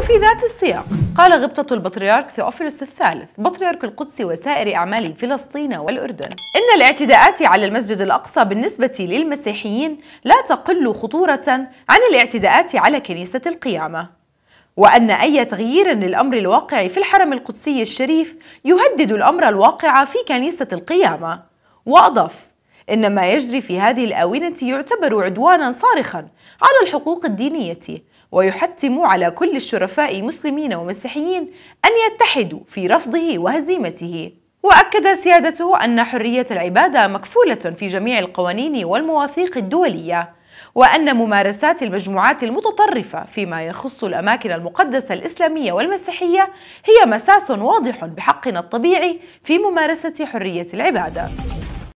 وفي ذات السياق قال غبطة البطريرك ثيوفيلوس الثالث بطريرك القدس وسائر أعمال فلسطين والأردن إن الاعتداءات على المسجد الأقصى بالنسبة للمسيحيين لا تقل خطورة عن الاعتداءات على كنيسة القيامة وأن أي تغيير للأمر الواقع في الحرم القدسي الشريف يهدد الأمر الواقع في كنيسة القيامة وأضف إن ما يجري في هذه الآونة يعتبر عدوانا صارخا على الحقوق الدينية ويحتم على كل الشرفاء مسلمين ومسيحيين أن يتحدوا في رفضه وهزيمته وأكد سيادته أن حرية العبادة مكفولة في جميع القوانين والمواثيق الدولية وأن ممارسات المجموعات المتطرفة فيما يخص الأماكن المقدسة الإسلامية والمسيحية هي مساس واضح بحقنا الطبيعي في ممارسة حرية العبادة